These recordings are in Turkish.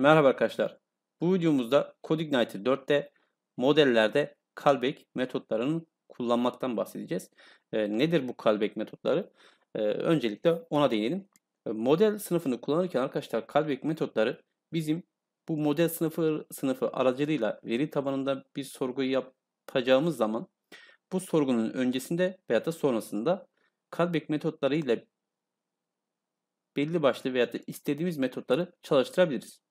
Merhaba arkadaşlar. Bu videomuzda CodeIgnite 4'te modellerde callback metotlarının kullanmaktan bahsedeceğiz. E, nedir bu callback metotları? E, öncelikle ona değinelim. E, model sınıfını kullanırken arkadaşlar callback metotları bizim bu model sınıfı sınıfı aracılığıyla veri tabanında bir sorguyu yapacağımız zaman bu sorgunun öncesinde veya da sonrasında callback metotlarıyla belli başlı veya da istediğimiz metotları çalıştırabiliriz.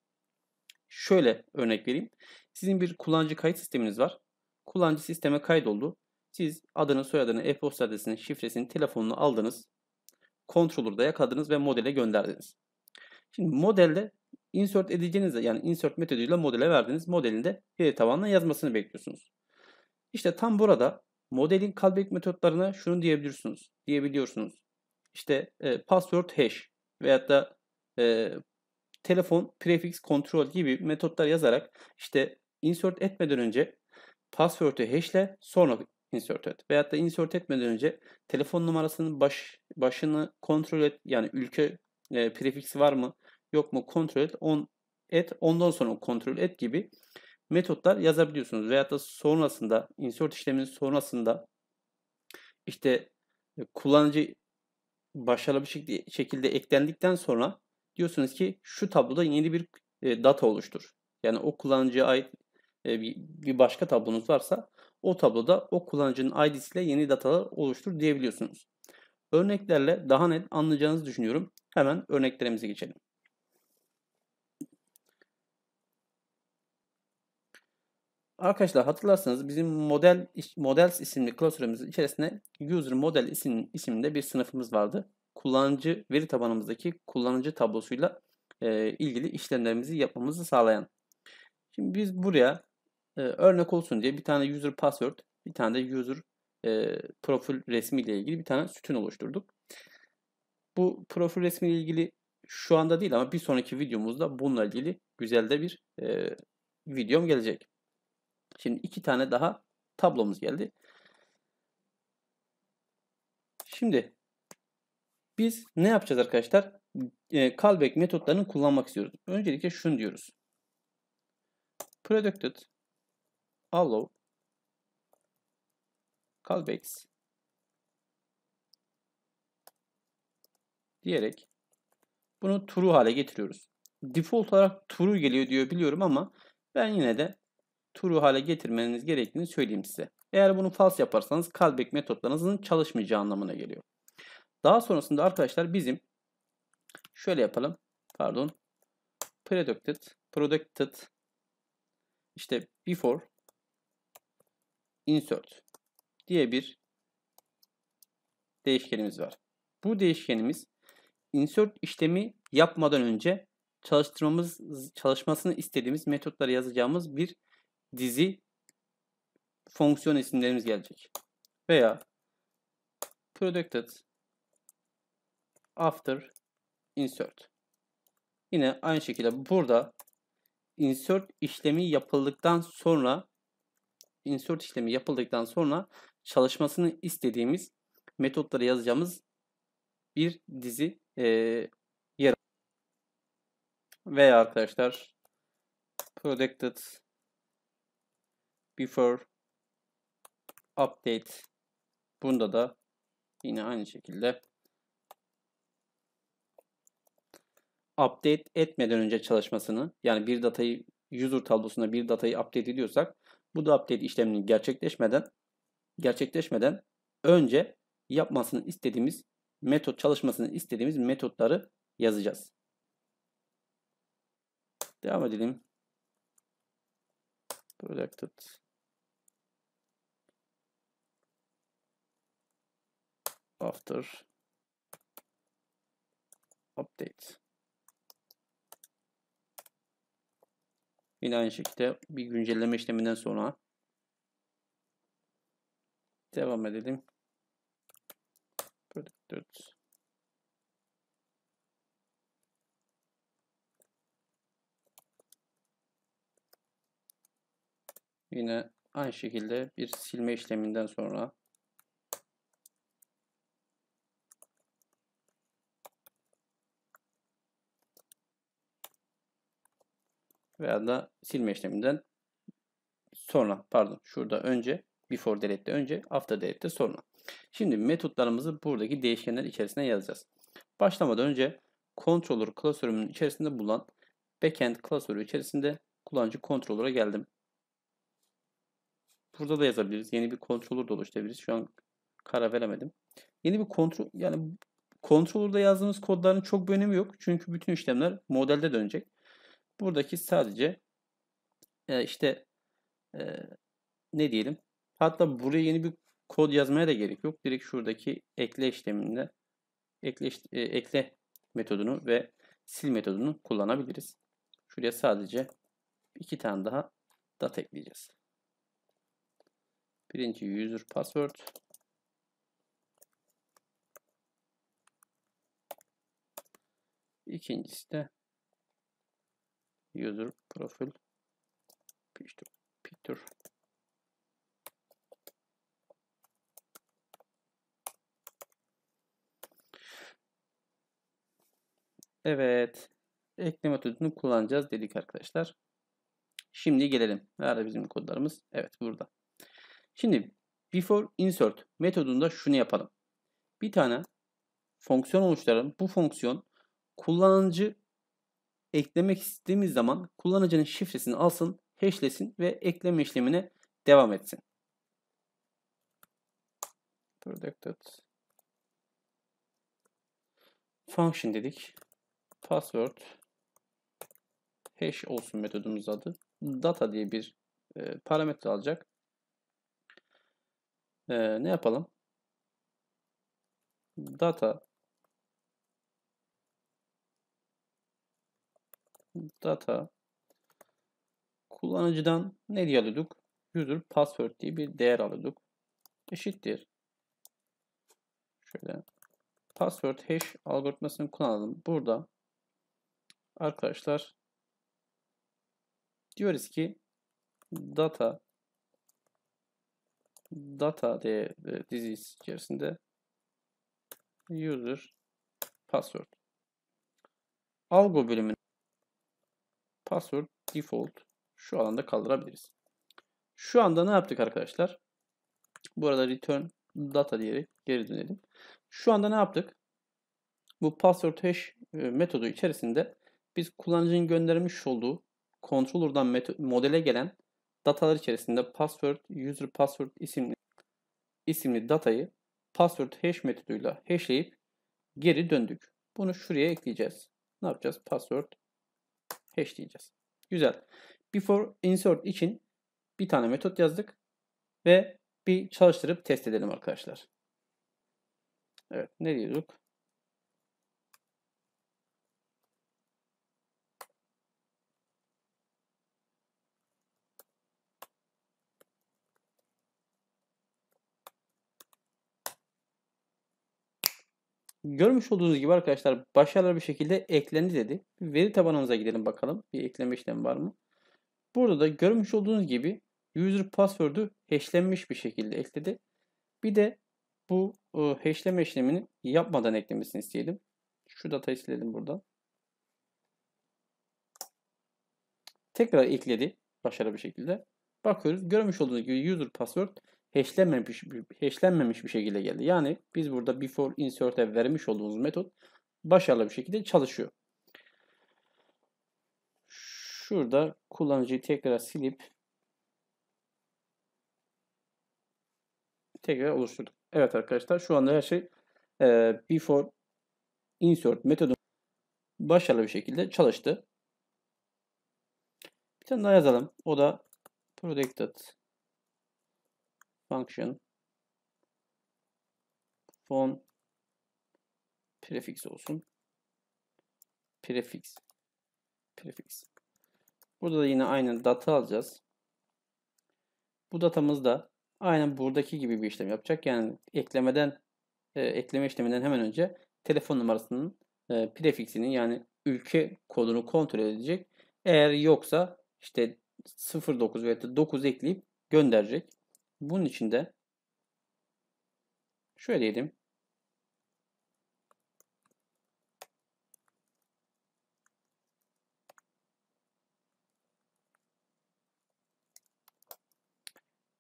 Şöyle örnek vereyim. Sizin bir kullanıcı kayıt sisteminiz var. Kullanıcı sisteme kaydoldu. Siz adını, soyadını, e-posta adresini, şifresini, telefonunu aldınız. Controller'da yakaladınız ve modele gönderdiniz. Şimdi modelde insert edeceğiniz yani insert metoduyla modele verdiniz. Modelin de veri tabanına yazmasını bekliyorsunuz. İşte tam burada modelin callback metotlarına şunu diyebilirsiniz. Diyebiliyorsunuz. İşte e, password hash veyahut da e, telefon prefix kontrol gibi metotlar yazarak işte insert etmeden önce password'u hashle sonra insert et. Veyahut da insert etmeden önce telefon numarasının baş, başını kontrol et. Yani ülke e, prefiksi var mı yok mu kontrol et. On, et ondan sonra kontrol et gibi metotlar yazabiliyorsunuz. Veyahut da sonrasında insert işleminin sonrasında işte kullanıcı başarılı bir şekilde eklendikten sonra diyorsunuz ki şu tabloda yeni bir e, data oluştur. Yani o kullanıcıya ait e, bir, başka tablonuz varsa o tabloda o kullanıcının ID'siyle yeni datalar oluştur diyebiliyorsunuz. Örneklerle daha net anlayacağınızı düşünüyorum. Hemen örneklerimize geçelim. Arkadaşlar hatırlarsanız bizim model models isimli klasörümüzün içerisinde user model isim, isiminde bir sınıfımız vardı kullanıcı veri tabanımızdaki kullanıcı tablosuyla e, ilgili işlemlerimizi yapmamızı sağlayan. Şimdi biz buraya e, örnek olsun diye bir tane user password, bir tane de user e, profil resmi ile ilgili bir tane sütun oluşturduk. Bu profil resmi ile ilgili şu anda değil ama bir sonraki videomuzda bununla ilgili güzel de bir e, videom gelecek. Şimdi iki tane daha tablomuz geldi. Şimdi biz ne yapacağız arkadaşlar? E, callback metotlarını kullanmak istiyoruz. Öncelikle şunu diyoruz. Producted allow callbacks diyerek bunu true hale getiriyoruz. Default olarak true geliyor diyor biliyorum ama ben yine de true hale getirmeniz gerektiğini söyleyeyim size. Eğer bunu false yaparsanız callback metotlarınızın çalışmayacağı anlamına geliyor. Daha sonrasında arkadaşlar bizim şöyle yapalım. Pardon. Predicted, predicted işte before insert diye bir değişkenimiz var. Bu değişkenimiz insert işlemi yapmadan önce çalıştırmamız çalışmasını istediğimiz metotlara yazacağımız bir dizi fonksiyon isimlerimiz gelecek. Veya producted after insert. Yine aynı şekilde burada insert işlemi yapıldıktan sonra insert işlemi yapıldıktan sonra çalışmasını istediğimiz metotları yazacağımız bir dizi e, yer veya arkadaşlar protected before update bunda da yine aynı şekilde update etmeden önce çalışmasını yani bir datayı user tablosuna bir datayı update ediyorsak bu da update işleminin gerçekleşmeden gerçekleşmeden önce yapmasını istediğimiz metot çalışmasını istediğimiz metotları yazacağız. Devam edelim. Producted. After update. Yine aynı şekilde bir güncelleme işleminden sonra devam edelim. Product 4. Yine aynı şekilde bir silme işleminden sonra veya da silme işleminden sonra pardon şurada önce before delete'de önce after delete'de sonra. Şimdi metotlarımızı buradaki değişkenler içerisine yazacağız. Başlamadan önce controller klasörümün içerisinde bulunan backend klasörü içerisinde kullanıcı controller'a geldim. Burada da yazabiliriz. Yeni bir controller da oluşturabiliriz. Şu an karar veremedim. Yeni bir kontrol yani controller'da yazdığımız kodların çok bir önemi yok. Çünkü bütün işlemler modelde dönecek. Buradaki sadece e, işte e, ne diyelim hatta buraya yeni bir kod yazmaya da gerek yok. Direkt şuradaki ekle işleminde ekle, e, ekle metodunu ve sil metodunu kullanabiliriz. Şuraya sadece iki tane daha data ekleyeceğiz. Birinci user password. İkincisi de user Profile picture, picture. Evet. Ekleme metodunu kullanacağız dedik arkadaşlar. Şimdi gelelim. Nerede bizim kodlarımız? Evet burada. Şimdi before insert metodunda şunu yapalım. Bir tane fonksiyon oluşturalım. Bu fonksiyon kullanıcı eklemek istediğimiz zaman kullanıcının şifresini alsın, hashlesin ve ekleme işlemine devam etsin. Protected function dedik. Password hash olsun metodumuz adı. Data diye bir e, parametre alacak. E, ne yapalım? Data data kullanıcıdan ne diye alıyorduk? User password diye bir değer alıyorduk. Eşittir. Şöyle password hash algoritmasını kullanalım. Burada arkadaşlar diyoruz ki data data diye e, dizisi içerisinde user password algo bölümüne password default şu alanda kaldırabiliriz. Şu anda ne yaptık arkadaşlar? Bu arada return data diyerek geri dönelim. Şu anda ne yaptık? Bu password hash e, metodu içerisinde biz kullanıcının göndermiş olduğu controller'dan modele gelen datalar içerisinde password, user password isimli isimli datayı password hash metoduyla hashleyip geri döndük. Bunu şuraya ekleyeceğiz. Ne yapacağız? Password hash diyeceğiz. Güzel. Before insert için bir tane metot yazdık ve bir çalıştırıp test edelim arkadaşlar. Evet ne diyorduk? Görmüş olduğunuz gibi arkadaşlar başarılı bir şekilde eklendi dedi. Veri tabanımıza gidelim bakalım. Bir ekleme işlemi var mı? Burada da görmüş olduğunuz gibi user password'u hashlenmiş bir şekilde ekledi. Bir de bu e, hashleme işlemini yapmadan eklemesini isteyelim. Şu datayı silelim buradan. Tekrar ekledi başarılı bir şekilde. Bakıyoruz. Görmüş olduğunuz gibi user password hashlenmemiş, hashlenmemiş bir şekilde geldi. Yani biz burada before insert'e vermiş olduğumuz metot başarılı bir şekilde çalışıyor. Şurada kullanıcıyı tekrar silip tekrar oluşturduk. Evet arkadaşlar şu anda her şey e, before insert metodu başarılı bir şekilde çalıştı. Bir tane daha yazalım. O da producted function fon prefix olsun. Prefix. Prefix. Burada da yine aynı data alacağız. Bu datamız da aynen buradaki gibi bir işlem yapacak. Yani eklemeden e, ekleme işleminden hemen önce telefon numarasının e, prefiksini yani ülke kodunu kontrol edecek. Eğer yoksa işte 09 veya 9 ekleyip gönderecek. Bunun için de şöyle diyelim.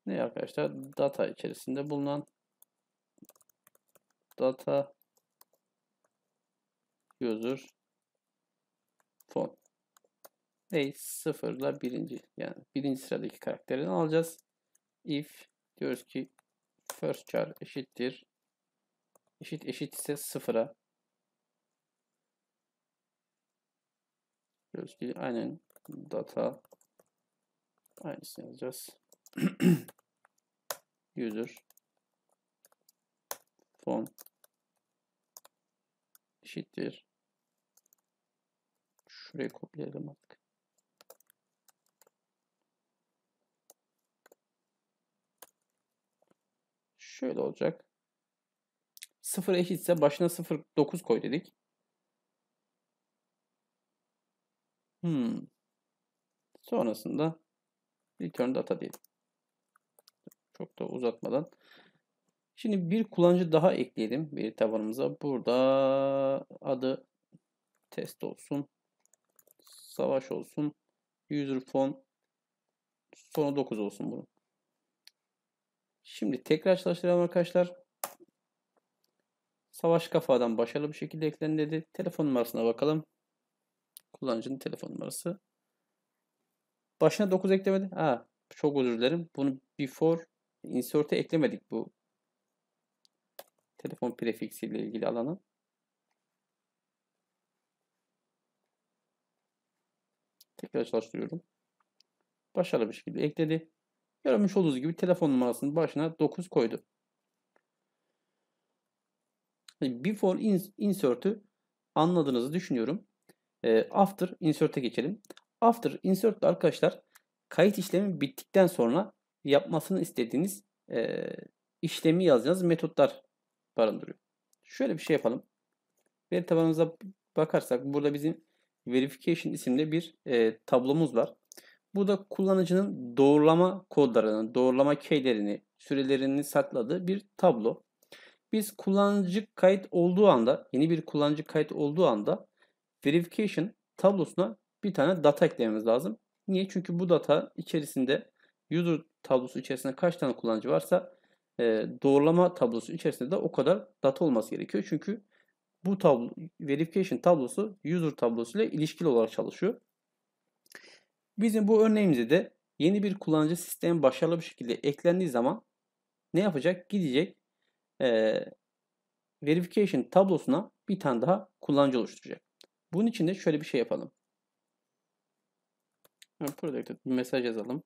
Ne arkadaşlar? Data içerisinde bulunan data user font. Ney? Sıfırla birinci. Yani birinci sıradaki karakterini alacağız. If diyoruz ki first char eşittir eşit eşit ise sıfıra diyoruz ki aynen data aynısını yazacağız user fon eşittir şuraya kopyalayalım artık Şöyle olacak. 0 eşitse başına 0 9 koy dedik. Hmm. Sonrasında return data diyelim. Çok da uzatmadan. Şimdi bir kullanıcı daha ekleyelim veri tabanımıza. Burada adı test olsun. Savaş olsun. User phone sonu 9 olsun bunun. Şimdi tekrar çalıştıralım arkadaşlar. Savaş kafadan başarılı bir şekilde eklendi dedi. Telefon numarasına bakalım. Kullanıcının telefon numarası. Başına 9 eklemedi. Ha, çok özür dilerim. Bunu before insert'e eklemedik bu telefon prefiksi ile ilgili alanı. Tekrar çalıştırıyorum. Başarılı bir şekilde ekledi. Görmüş olduğunuz gibi telefon numarasının başına 9 koydu. Before insert'ü anladığınızı düşünüyorum. Ee, after insert'e geçelim. After insert arkadaşlar kayıt işlemi bittikten sonra yapmasını istediğiniz e, işlemi yazacağınız metotlar barındırıyor. Şöyle bir şey yapalım. Veri tabanımıza bakarsak burada bizim verification isimli bir e, tablomuz var. Bu da kullanıcının doğrulama kodlarını, doğrulama keylerini, sürelerini sakladığı bir tablo. Biz kullanıcı kayıt olduğu anda, yeni bir kullanıcı kayıt olduğu anda verification tablosuna bir tane data eklememiz lazım. Niye? Çünkü bu data içerisinde user tablosu içerisinde kaç tane kullanıcı varsa e, doğrulama tablosu içerisinde de o kadar data olması gerekiyor. Çünkü bu tablo verification tablosu user tablosu ile ilişkili olarak çalışıyor. Bizim bu örneğimizde de yeni bir kullanıcı sisteme başarılı bir şekilde eklendiği zaman ne yapacak? Gidecek e, verification tablosuna bir tane daha kullanıcı oluşturacak. Bunun için de şöyle bir şey yapalım. Product'a bir mesaj yazalım.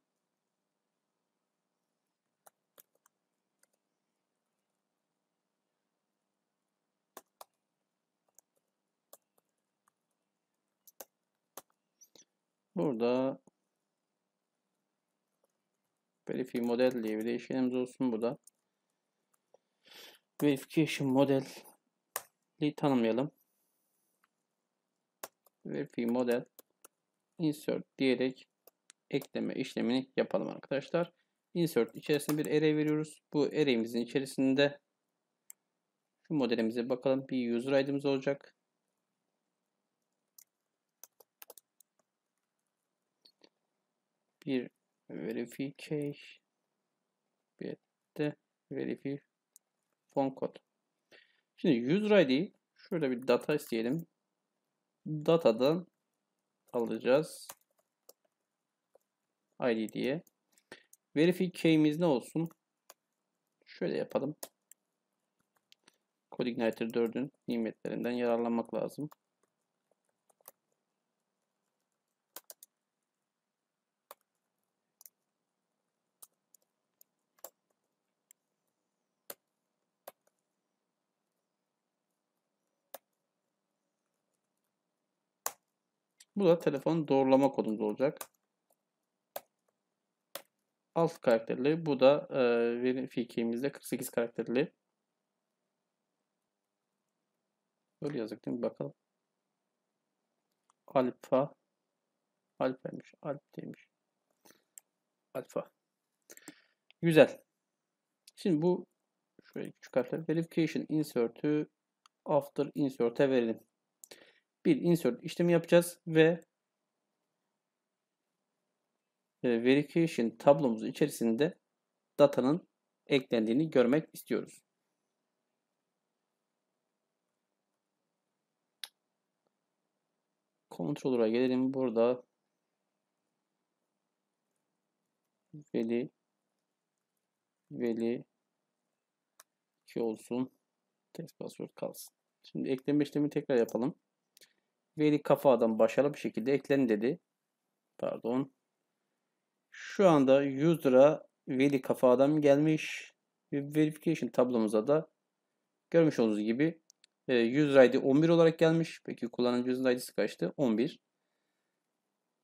Burada Verify model diye bir değişkenimiz olsun bu da. Verification modeli tanımlayalım. Verify model insert diyerek ekleme işlemini yapalım arkadaşlar. Insert içerisinde bir array veriyoruz. Bu array'imizin içerisinde şu modelimize bakalım. Bir user id'imiz olacak. Bir Verify verification şey, bitti verify phone kod. Şimdi user ID şöyle bir data isteyelim. Datadan alacağız ID diye. Verify key'imiz ne olsun? Şöyle yapalım. Code Igniter 4'ün nimetlerinden yararlanmak lazım. Bu da telefonun doğrulama kodumuz olacak. Alt karakterli. Bu da e, veri fikrimizde 48 karakterli. Böyle yazdık değil mi? Bakalım. Alfa. Alfa'ymış. Alp demiş. Alfa. Güzel. Şimdi bu şöyle küçük harfler. Verification insert'ü after insert'e verelim bir insert işlemi yapacağız ve e, verification tablomuz içerisinde datanın eklendiğini görmek istiyoruz. Controller'a gelelim. Burada veli veli 2 olsun. Test password kalsın. Şimdi ekleme işlemi tekrar yapalım. Veri kafadan başarılı bir şekilde eklen dedi. Pardon. Şu anda user'a veri kafadan gelmiş. Verification tablomuza da görmüş olduğunuz gibi user ID 11 olarak gelmiş. Peki kullanıcı user ID'si kaçtı? 11.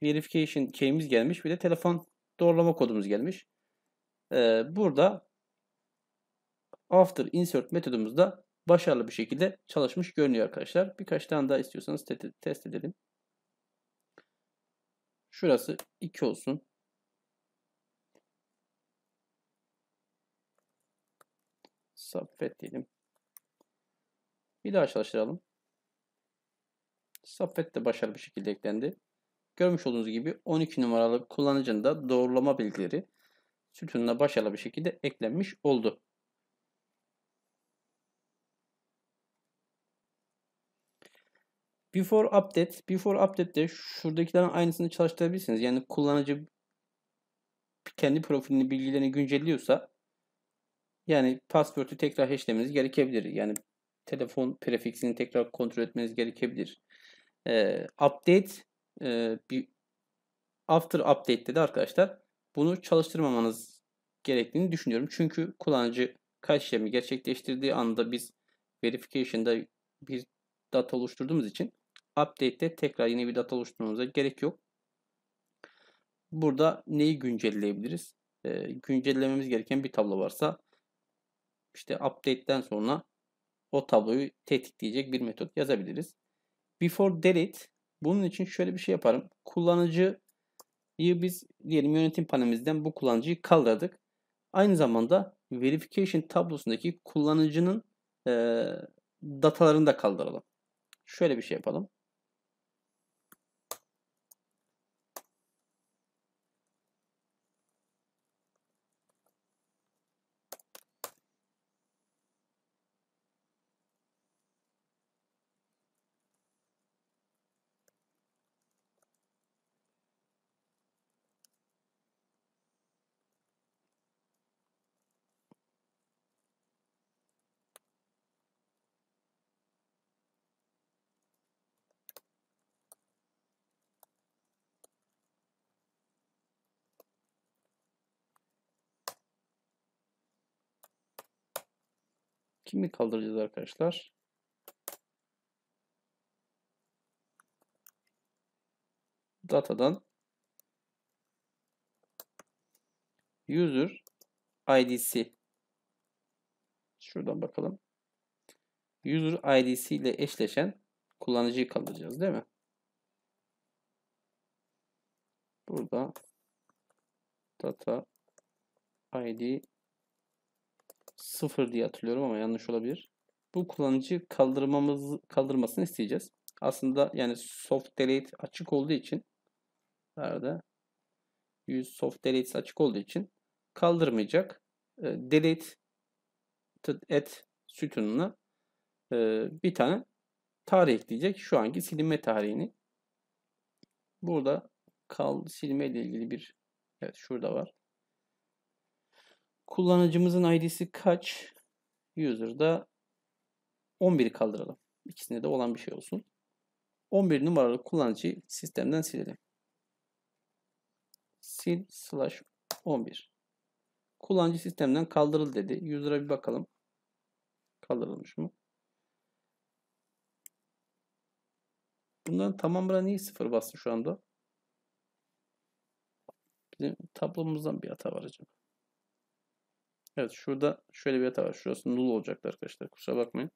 Verification key'imiz gelmiş. Bir de telefon doğrulama kodumuz gelmiş. E, burada after insert metodumuzda başarılı bir şekilde çalışmış görünüyor arkadaşlar. Birkaç tane daha istiyorsanız test edelim. Şurası 2 olsun. Saffet diyelim. Bir daha çalıştıralım. Saffet de başarılı bir şekilde eklendi. Görmüş olduğunuz gibi 12 numaralı kullanıcının da doğrulama bilgileri sütununa başarılı bir şekilde eklenmiş oldu. Before update, before update de şuradakilerin aynısını çalıştırabilirsiniz. Yani kullanıcı kendi profilini, bilgilerini güncelliyorsa yani password'ü tekrar hashlemeniz gerekebilir. Yani telefon prefiksini tekrar kontrol etmeniz gerekebilir. Ee, update e, bir after update dedi arkadaşlar bunu çalıştırmamanız gerektiğini düşünüyorum. Çünkü kullanıcı kaç işlemi gerçekleştirdiği anda biz verification'da bir data oluşturduğumuz için Update'te tekrar yeni bir data oluşturmamıza gerek yok. Burada neyi güncelleyebiliriz? E, güncellememiz gereken bir tablo varsa işte update'ten sonra o tabloyu tetikleyecek bir metot yazabiliriz. Before delete bunun için şöyle bir şey yaparım. Kullanıcıyı biz diyelim yönetim panelimizden bu kullanıcıyı kaldırdık. Aynı zamanda verification tablosundaki kullanıcının e, datalarını da kaldıralım. Şöyle bir şey yapalım. Kimi kaldıracağız arkadaşlar? Datadan user idc. şuradan bakalım. User idc ile eşleşen kullanıcıyı kaldıracağız değil mi? Burada data id 0 diye hatırlıyorum ama yanlış olabilir. Bu kullanıcı kaldırmamız kaldırmasını isteyeceğiz. Aslında yani soft delete açık olduğu için nerede? 100 soft delete açık olduğu için kaldırmayacak. E, delete et sütununa e, bir tane tarih ekleyecek. Şu anki silinme tarihini. Burada kal silme ile ilgili bir evet şurada var. Kullanıcımızın ID'si kaç? User'da 11 kaldıralım. İkisinde de olan bir şey olsun. 11 numaralı kullanıcıyı sistemden silelim. Sil slash 11. Kullanıcı sistemden kaldırıl dedi. User'a bir bakalım. Kaldırılmış mı? Bunların tamamına niye sıfır bastı şu anda? Bizim tablomuzdan bir hata var acaba. Evet şurada şöyle bir hata var. Şurası null olacaktı arkadaşlar. Kusura bakmayın.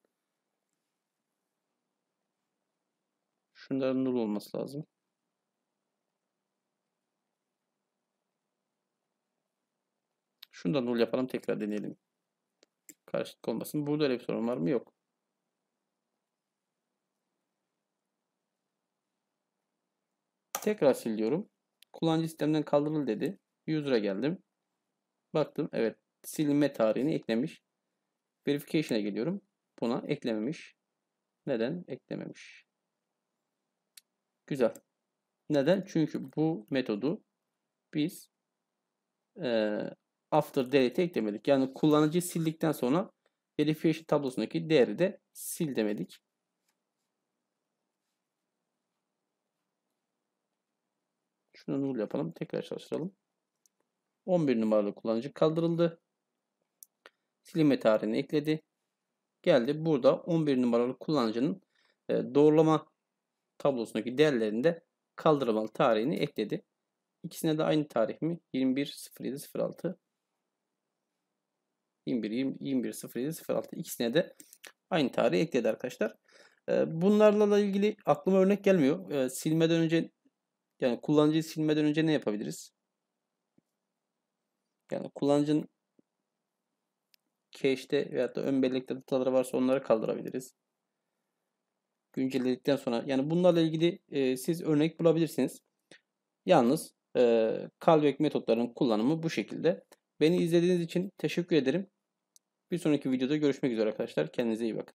Şunların null olması lazım. Şunu da null yapalım. Tekrar deneyelim. Karşılık olmasın. Burada öyle bir sorun var mı? Yok. Tekrar siliyorum. Kullanıcı sistemden kaldırıl dedi. User'a geldim. Baktım. Evet silinme tarihini eklemiş. Verification'a geliyorum. Buna eklememiş. Neden eklememiş? Güzel. Neden? Çünkü bu metodu biz e, after delete eklemedik. Yani kullanıcı sildikten sonra verification tablosundaki değeri de sil demedik. Şunu null yapalım. Tekrar çalıştıralım. 11 numaralı kullanıcı kaldırıldı silme tarihini ekledi. Geldi burada 11 numaralı kullanıcının e, doğrulama tablosundaki değerlerinde kaldırmalı tarihini ekledi. İkisine de aynı tarih mi? 21.07.06 21 21.07.06 ikisine de aynı tarihi ekledi arkadaşlar. E, bunlarla da ilgili aklıma örnek gelmiyor. E, silmeden önce yani kullanıcıyı silmeden önce ne yapabiliriz? Yani kullanıcının cache'de veyahut da ön bellekte dataları varsa onları kaldırabiliriz. Güncelledikten sonra yani bunlarla ilgili e, siz örnek bulabilirsiniz. Yalnız e, callback metotlarının kullanımı bu şekilde. Beni izlediğiniz için teşekkür ederim. Bir sonraki videoda görüşmek üzere arkadaşlar. Kendinize iyi bakın.